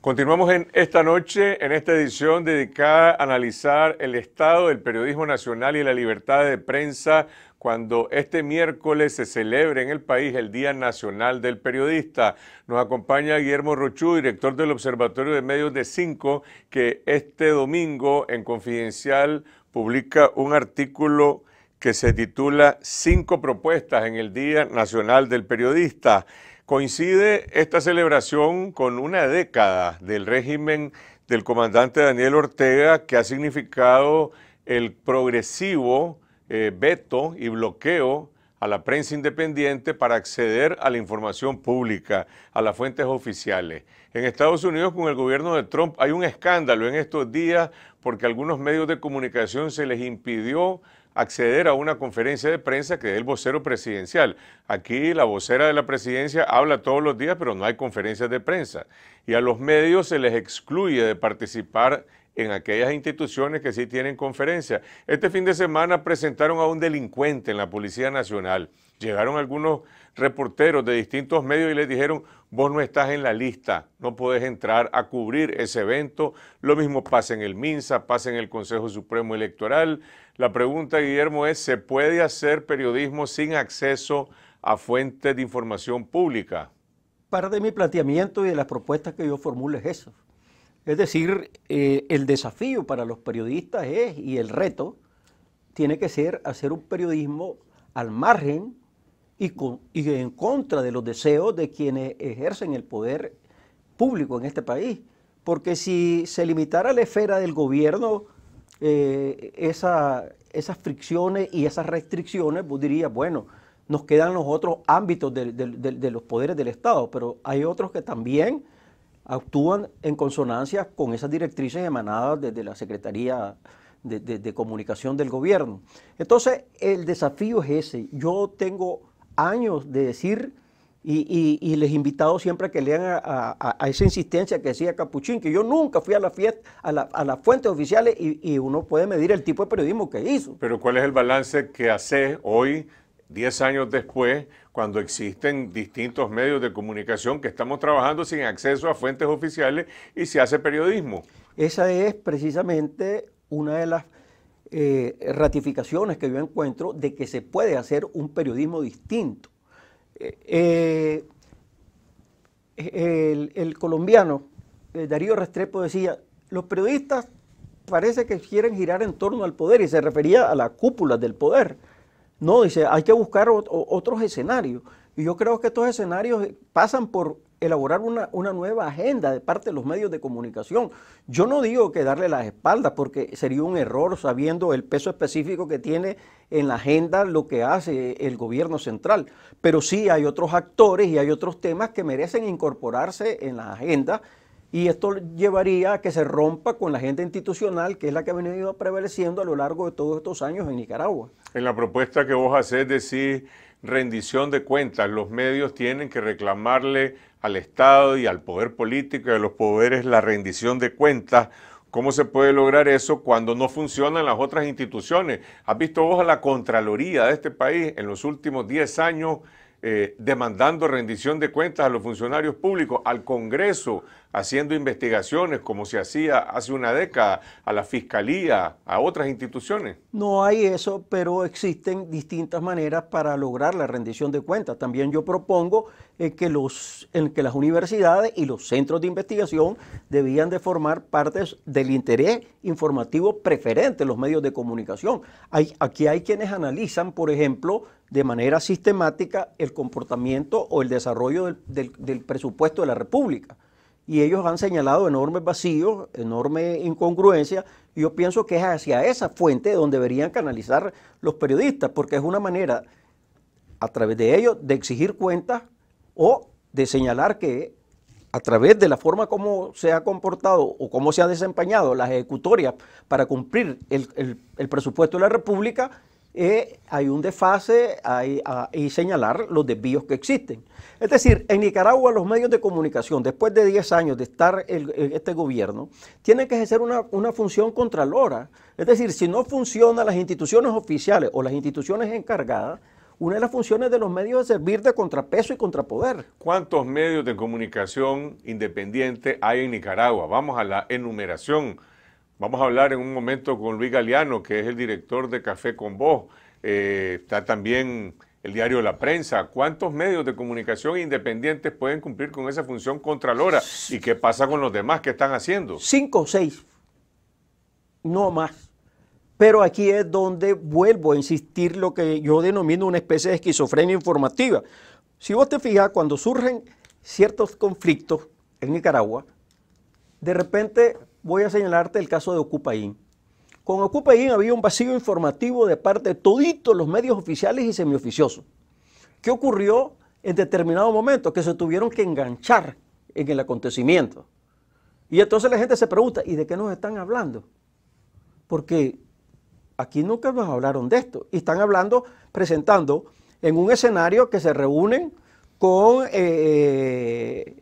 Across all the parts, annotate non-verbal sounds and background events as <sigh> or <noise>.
Continuamos en esta noche, en esta edición dedicada a analizar el estado del periodismo nacional y la libertad de prensa cuando este miércoles se celebre en el país el Día Nacional del Periodista. Nos acompaña Guillermo Rochú, director del Observatorio de Medios de Cinco, que este domingo en Confidencial publica un artículo que se titula Cinco propuestas en el Día Nacional del Periodista. Coincide esta celebración con una década del régimen del comandante Daniel Ortega que ha significado el progresivo eh, veto y bloqueo a la prensa independiente para acceder a la información pública, a las fuentes oficiales. En Estados Unidos, con el gobierno de Trump, hay un escándalo en estos días porque a algunos medios de comunicación se les impidió acceder a una conferencia de prensa que es el vocero presidencial. Aquí la vocera de la presidencia habla todos los días, pero no hay conferencias de prensa. Y a los medios se les excluye de participar en aquellas instituciones que sí tienen conferencia. Este fin de semana presentaron a un delincuente en la Policía Nacional. Llegaron algunos reporteros de distintos medios y les dijeron, vos no estás en la lista, no podés entrar a cubrir ese evento. Lo mismo pasa en el MINSA, pasa en el Consejo Supremo Electoral. La pregunta, Guillermo, es, ¿se puede hacer periodismo sin acceso a fuentes de información pública? Parte de mi planteamiento y de las propuestas que yo formulo es eso. Es decir, eh, el desafío para los periodistas es, y el reto, tiene que ser hacer un periodismo al margen y, en contra de los deseos de quienes ejercen el poder público en este país. Porque si se limitara la esfera del gobierno, eh, esas fricciones y esas restricciones, vos dirías, bueno, nos quedan los otros ámbitos de, de, los poderes del Estado, pero hay otros que también actúan en consonancia con esas directrices emanadas desde la Secretaría de, Comunicación del Gobierno. Entonces, el desafío es ese. Yo tengo años de decir y, les invitado siempre a que lean a, esa insistencia que decía Capuchín, que yo nunca fui a la fiesta, a, las fuentes oficiales y, uno puede medir el tipo de periodismo que hizo. Pero ¿cuál es el balance que hace hoy, 10 años después, cuando existen distintos medios de comunicación que estamos trabajando sin acceso a fuentes oficiales y se hace periodismo? Esa es precisamente una de las eh, ratificaciones que yo encuentro de que se puede hacer un periodismo distinto. Eh, eh, el, colombiano Darío Restrepo decía, los periodistas parece que quieren girar en torno al poder y se refería a la cúpula del poder. No, dice, hay que buscar otros escenarios. Y yo creo que estos escenarios pasan por elaborar una, nueva agenda de parte de los medios de comunicación. Yo no digo que darle las espaldas porque sería un error sabiendo el peso específico que tiene en la agenda lo que hace el gobierno central, pero sí hay otros actores y hay otros temas que merecen incorporarse en la agenda y esto llevaría a que se rompa con la agenda institucional que es la que ha venido prevaleciendo a lo largo de todos estos años en Nicaragua. En la propuesta que vos haces decís rendición de cuentas, los medios tienen que reclamarle al Estado y al poder político y a los poderes la rendición de cuentas. ¿Cómo se puede lograr eso cuando no funcionan las otras instituciones? ¿Has visto vos a la Contraloría de este país en los últimos 10 años? Eh, demandando rendición de cuentas a los funcionarios públicos, al Congreso, haciendo investigaciones como se hacía hace una década, a la Fiscalía, a otras instituciones. No hay eso, pero existen distintas maneras para lograr la rendición de cuentas. También yo propongo eh, que, los, que las universidades y los centros de investigación debían de formar parte del interés informativo preferente, los medios de comunicación. aquí hay quienes analizan, por ejemplo, de manera sistemática el comportamiento o el desarrollo del, presupuesto de la República. Y ellos han señalado enormes vacíos, enorme incongruencia, yo pienso que es hacia esa fuente donde deberían canalizar los periodistas, porque es una manera, a través de ellos, de exigir cuentas o de señalar que a través de la forma como se ha comportado o cómo se ha desempeñado las ejecutorias para cumplir el presupuesto de la República, eh, hay un desfase y señalar los desvíos que existen. Es decir, en Nicaragua los medios de comunicación, después de 10 años de estar este gobierno, tienen que ejercer una, función contralora. Es decir, si no funcionan las instituciones oficiales o las instituciones encargadas, una de las funciones de los medios es servir de contrapeso y contrapoder. ¿Cuántos medios de comunicación independientes hay en Nicaragua? Vamos a la enumeración Vamos a hablar en un momento con Luis Galeano, que es el director de Café con Vos. Eh, está también el diario La Prensa. ¿Cuántos medios de comunicación independientes pueden cumplir con esa función contralora? ¿Y qué pasa con los demás que están haciendo? Cinco o seis, no más. Pero aquí es donde vuelvo a insistir lo que yo denomino una especie de esquizofrenia informativa. Si vos te fijas, cuando surgen ciertos conflictos en Nicaragua, de repente voy a señalarte el caso de Ocupaín. Con Ocupaín había un vacío informativo de parte de toditos los medios oficiales y semioficiosos. ¿Qué ocurrió en determinado momento? Que se tuvieron que enganchar en el acontecimiento. Y entonces la gente se pregunta, ¿y de qué nos están hablando? Porque aquí nunca nos hablaron de esto. Y están hablando, presentando en un escenario que se reúnen con eh,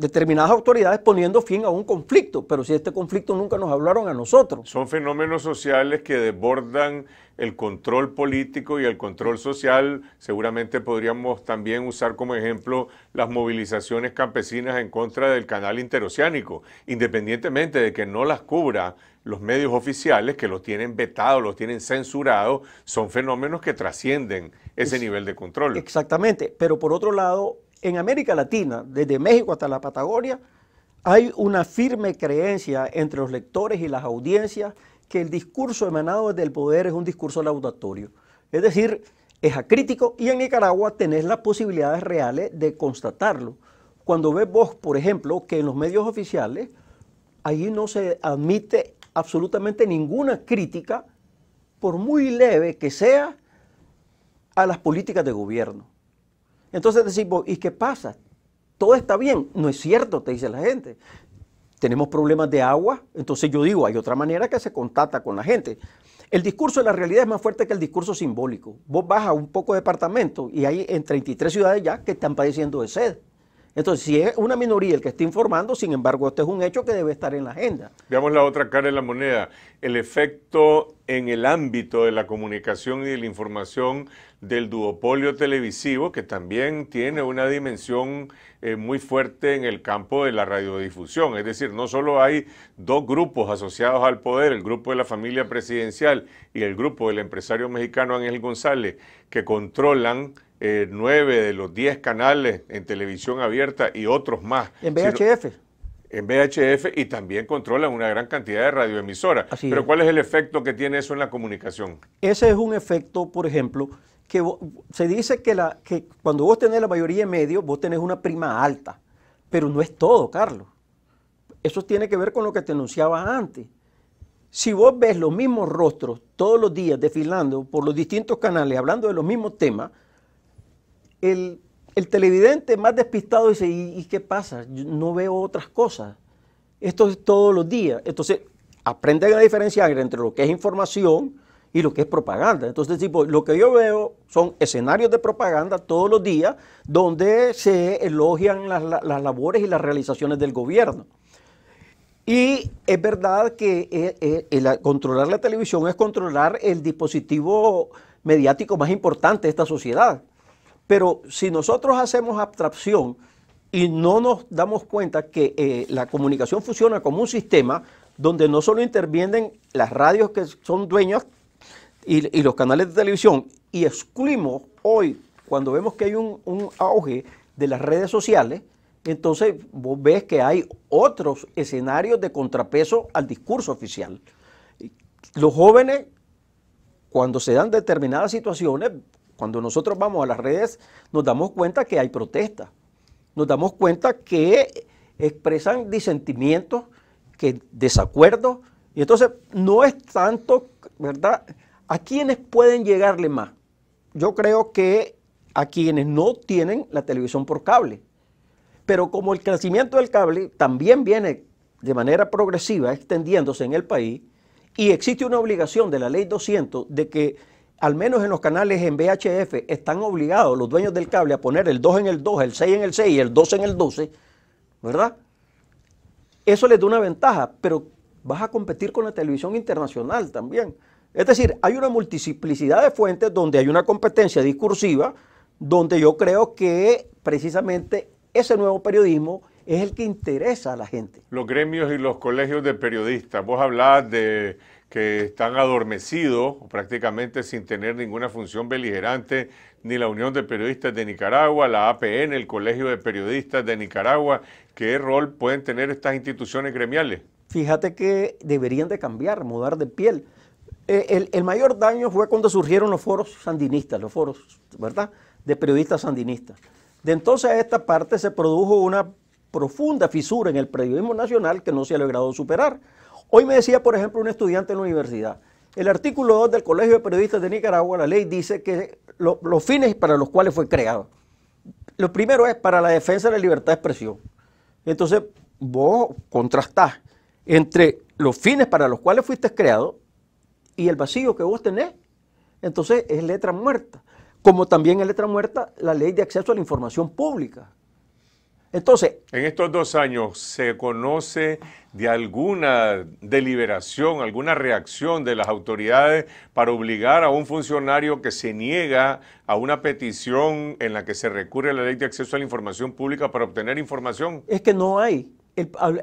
determinadas autoridades poniendo fin a un conflicto, pero si este conflicto nunca nos hablaron a nosotros. Son fenómenos sociales que desbordan el control político y el control social. Seguramente podríamos también usar como ejemplo las movilizaciones campesinas en contra del canal interoceánico, independientemente de que no las cubra los medios oficiales que los tienen vetados, los tienen censurados, son fenómenos que trascienden ese nivel de control. Exactamente, pero por otro lado, en América Latina, desde México hasta la Patagonia, hay una firme creencia entre los lectores y las audiencias que el discurso emanado desde el poder es un discurso laudatorio. Es decir, es acrítico y en Nicaragua tenés las posibilidades reales de constatarlo. Cuando ves vos, por ejemplo, que en los medios oficiales, allí no se admite absolutamente ninguna crítica, por muy leve que sea, a las políticas de gobierno. Entonces decimos, ¿y qué pasa? Todo está bien. No es cierto, te dice la gente. Tenemos problemas de agua, entonces yo digo, hay otra manera que se contacta con la gente. El discurso de la realidad es más fuerte que el discurso simbólico. Vos vas a un poco de departamento y hay en 33 ciudades ya que están padeciendo de sed. Entonces, si es una minoría el que está informando, sin embargo, este es un hecho que debe estar en la agenda. Veamos la otra cara de la moneda, el efecto en el ámbito de la comunicación y de la información del duopolio televisivo, que también tiene una dimensión eh, muy fuerte en el campo de la radiodifusión. Es decir, no solo hay dos grupos asociados al poder, el grupo de la familia presidencial y el grupo del empresario mexicano Ángel González, que controlan eh, nueve de los diez canales en televisión abierta y otros más. En VHF. en VHF y también controlan una gran cantidad de radioemisoras. Pero ¿cuál es el efecto que tiene eso en la comunicación? Ese es un efecto, por ejemplo, que se dice que, la, que cuando vos tenés la mayoría de medios, vos tenés una prima alta. Pero no es todo, Carlos. Eso tiene que ver con lo que te anunciaba antes. Si vos ves los mismos rostros todos los días desfilando por los distintos canales, hablando de los mismos temas, el, televidente más despistado dice, ¿y, qué pasa? Yo no veo otras cosas. Esto es todos los días. Entonces, aprenden a diferenciar entre lo que es información y lo que es propaganda. Entonces, tipo, lo que yo veo son escenarios de propaganda todos los días donde se elogian las, labores y las realizaciones del gobierno. Y es verdad que eh, eh, controlar la televisión es controlar el dispositivo mediático más importante de esta sociedad, pero si nosotros hacemos abstracción y no nos damos cuenta que eh, la comunicación funciona como un sistema donde no solo intervienen las radios que son dueñas y, los canales de televisión, y excluimos hoy, cuando vemos que hay un auge de las redes sociales, entonces vos ves que hay otros escenarios de contrapeso al discurso oficial. Los jóvenes, cuando se dan determinadas situaciones, cuando nosotros vamos a las redes, nos damos cuenta que hay protestas, nos damos cuenta que expresan disentimientos, que desacuerdos, y entonces no es tanto, ¿verdad? ¿A quienes pueden llegarle más? Yo creo que a quienes no tienen la televisión por cable. Pero como el crecimiento del cable también viene de manera progresiva extendiéndose en el país y existe una obligación de la ley 200 de que al menos en los canales en VHF, están obligados los dueños del cable a poner el 2 en el 2, el 6 en el 6 y el 12 en el 12, ¿verdad? Eso les da una ventaja, pero vas a competir con la televisión internacional también. Es decir, hay una multiplicidad de fuentes donde hay una competencia discursiva, donde yo creo que precisamente ese nuevo periodismo es el que interesa a la gente. Los gremios y los colegios de periodistas, vos hablabas de que están adormecidos prácticamente sin tener ninguna función beligerante, ni la Unión de Periodistas de Nicaragua, la APN, el Colegio de Periodistas de Nicaragua. ¿Qué rol pueden tener estas instituciones gremiales? Fíjate que deberían de cambiar, mudar de piel. Eh, el, el mayor daño fue cuando surgieron los foros sandinistas, los foros, ¿verdad?, de periodistas sandinistas. De entonces a esta parte se produjo una profunda fisura en el periodismo nacional que no se ha logrado superar. Hoy me decía, por ejemplo, un estudiante en la universidad, el artículo 2 del Colegio de Periodistas de Nicaragua, la ley dice que los fines para los cuales fue creado. Lo primero es para la defensa de la libertad de expresión. Entonces, vos contrastás entre los fines para los cuales fuiste creado y el vacío que vos tenés. Entonces, es letra muerta. Como también es letra muerta la ley de acceso a la información pública, entonces. En estos dos años, ¿se conoce de alguna deliberación, alguna reacción de las autoridades para obligar a un funcionario que se niega a una petición en la que se recurre a la ley de acceso a la información pública para obtener información? Es que no hay.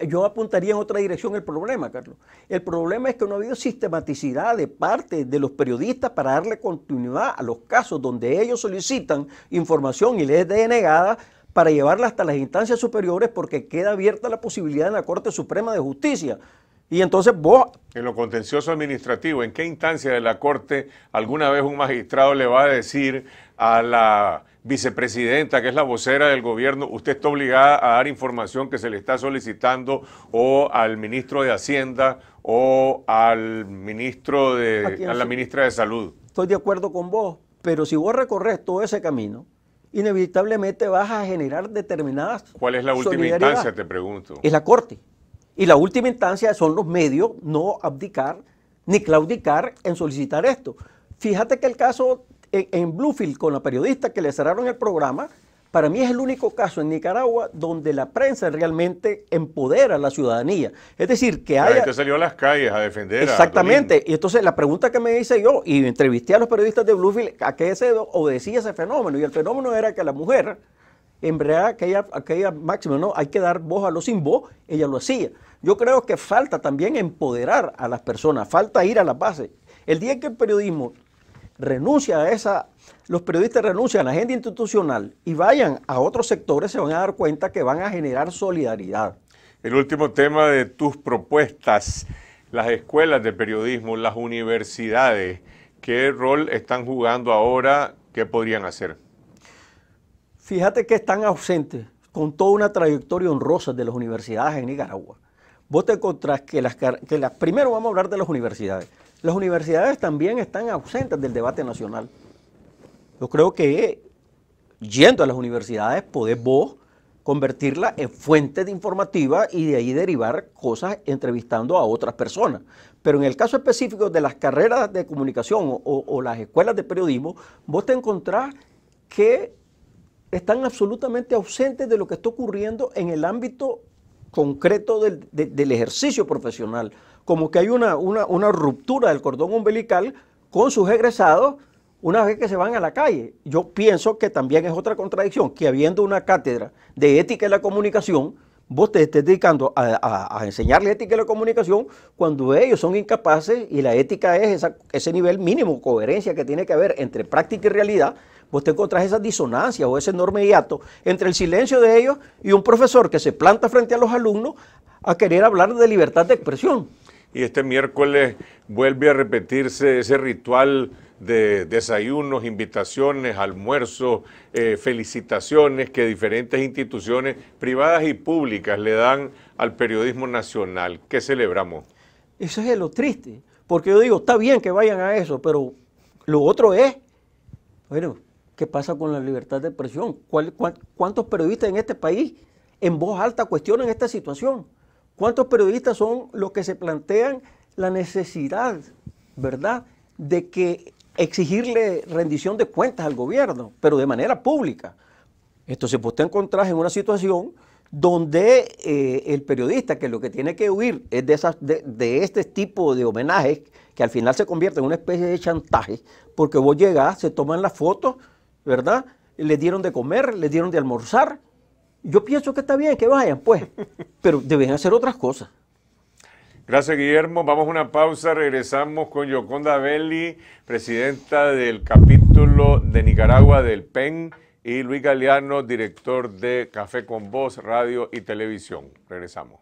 yo apuntaría en otra dirección el problema, Carlos. El problema es que no ha habido sistematicidad de parte de los periodistas para darle continuidad a los casos donde ellos solicitan información y les es denegada para llevarla hasta las instancias superiores porque queda abierta la posibilidad en la Corte Suprema de Justicia. Y entonces vos... En lo contencioso administrativo, ¿en qué instancia de la Corte alguna vez un magistrado le va a decir a la vicepresidenta, que es la vocera del gobierno, usted está obligada a dar información que se le está solicitando o al ministro de Hacienda o al ministro de, la ministra de Salud? Estoy de acuerdo con vos, pero si vos recorres todo ese camino, inevitablemente vas a generar determinadas... ¿Cuál es la última instancia, te pregunto? Es la Corte. Y la última instancia son los medios, no abdicar ni claudicar en solicitar esto. Fíjate que el caso en, Bluefield con la periodista que le cerraron el programa, para mí es el único caso en Nicaragua donde la prensa realmente empodera a la ciudadanía. Es decir, que haya... La gente salió a las calles a defender. Exactamente. y entonces la pregunta que me hice yo, y entrevisté a los periodistas de Bluefield, ¿a qué se obedecía ese fenómeno? Y el fenómeno era que la mujer, en verdad, aquella, aquella máxima, ¿no? Hay que dar voz a los sin voz, ella lo hacía. Yo creo que falta también empoderar a las personas, falta ir a las bases. El día en que el periodismo renuncia a esa, los periodistas renuncian a la agenda institucional y vayan a otros sectores, se van a dar cuenta que van a generar solidaridad. El último tema de tus propuestas, las escuelas de periodismo, las universidades, ¿qué rol están jugando ahora? ¿Qué podrían hacer? Fíjate que están ausentes con toda una trayectoria honrosa de las universidades en Nicaragua. Vos te que las, que las... Primero vamos a hablar de las universidades las universidades también están ausentes del debate nacional. Yo creo que yendo a las universidades podés vos convertirla en fuente de informativa y de ahí derivar cosas entrevistando a otras personas. Pero en el caso específico de las carreras de comunicación o, las escuelas de periodismo, vos te encontrás que están absolutamente ausentes de lo que está ocurriendo en el ámbito concreto del, del ejercicio profesional como que hay una, ruptura del cordón umbilical con sus egresados una vez que se van a la calle. Yo pienso que también es otra contradicción, que habiendo una cátedra de ética y la comunicación, vos te estés dedicando a, a, enseñarle ética y la comunicación cuando ellos son incapaces y la ética es ese nivel mínimo, coherencia que tiene que haber entre práctica y realidad, vos te encontrás esa disonancia o ese enorme hiato entre el silencio de ellos y un profesor que se planta frente a los alumnos a querer hablar de libertad de expresión y este miércoles vuelve a repetirse ese ritual de desayunos, invitaciones, almuerzos, eh, felicitaciones que diferentes instituciones privadas y públicas le dan al periodismo nacional. ¿Qué celebramos? Eso es lo triste, porque yo digo, está bien que vayan a eso, pero lo otro es, bueno, ¿qué pasa con la libertad de expresión? cuántos periodistas en este país en voz alta cuestionan esta situación? ¿Cuántos periodistas son los que se plantean la necesidad, verdad, de que exigirle rendición de cuentas al gobierno, pero de manera pública? Entonces, vos te encontrás en una situación donde eh, el periodista, que lo que tiene que huir es de, esas, este tipo de homenajes, que al final se convierte en una especie de chantaje, porque vos llegás, se toman las fotos, ¿verdad? Le dieron de comer, le dieron de almorzar, yo pienso que está bien que vayan, pues, <laughs> pero deben hacer otras cosas. Gracias, Guillermo. Vamos a una pausa. Regresamos con Yoconda Belli, presidenta del capítulo de Nicaragua del PEN, y Luis Galeano, director de Café con Voz, Radio y Televisión. Regresamos.